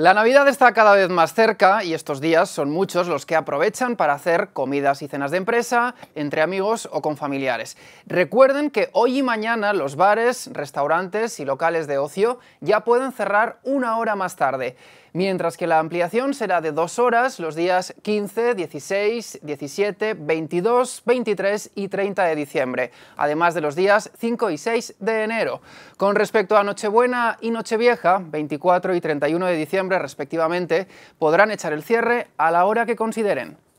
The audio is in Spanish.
La Navidad está cada vez más cerca y estos días son muchos los que aprovechan para hacer comidas y cenas de empresa, entre amigos o con familiares. Recuerden que hoy y mañana los bares, restaurantes y locales de ocio ya pueden cerrar una hora más tarde, mientras que la ampliación será de dos horas los días 15, 16, 17, 22, 23 y 30 de diciembre, además de los días 5 y 6 de enero. Con respecto a Nochebuena y Nochevieja, 24 y 31 de diciembre, respectivamente, podrán echar el cierre a la hora que consideren.